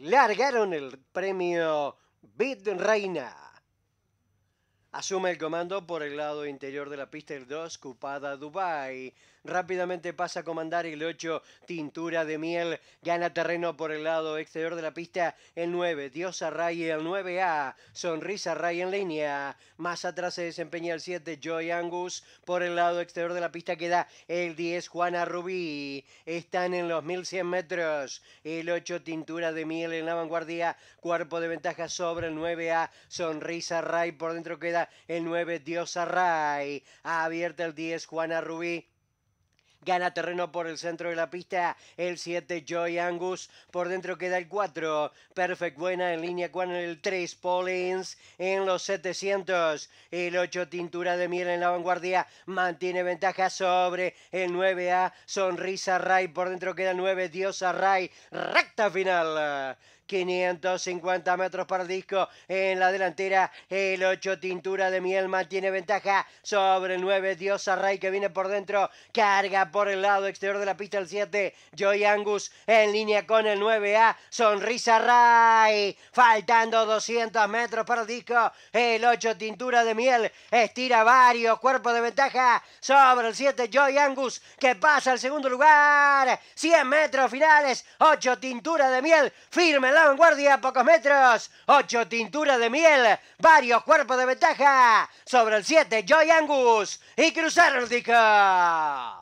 largaron el premio Bid Reina. Asume el comando por el lado interior de la pista el 2, Cupada Dubai. Rápidamente pasa a comandar el 8, Tintura de Miel. Gana terreno por el lado exterior de la pista el 9, Diosa Ray el 9A. Sonrisa Ray en línea. Más atrás se desempeña el 7, Joy Angus. Por el lado exterior de la pista queda el 10, Juana Rubí. Están en los 1100 metros. El 8, Tintura de Miel en la vanguardia. Cuerpo de ventaja sobre el 9A. Sonrisa Ray por dentro queda el 9 Dios Ray, abierta el 10 Juana Rubí. Gana terreno por el centro de la pista el 7 Joy Angus. Por dentro queda el 4 Perfect Buena en línea con el 3 Paulins en los 700. El 8 Tintura de Miel en la vanguardia mantiene ventaja sobre el 9A Sonrisa Ray. Por dentro queda el 9 Diosa Ray. Recta final. 550 metros para el disco en la delantera. El 8 Tintura de Miel mantiene ventaja sobre el 9 Diosa Ray que viene por dentro. Carga por el lado exterior de la pista el 7. Joy Angus en línea con el 9A. Sonrisa Ray. Faltando 200 metros para el disco. El 8 Tintura de Miel estira varios cuerpos de ventaja sobre el 7 Joy Angus que pasa al segundo lugar. 100 metros finales. 8 Tintura de Miel. Firme vanguardia a pocos metros. ocho, tintura de miel. Varios cuerpos de ventaja. Sobre el 7, Joy Angus. Y cruzar el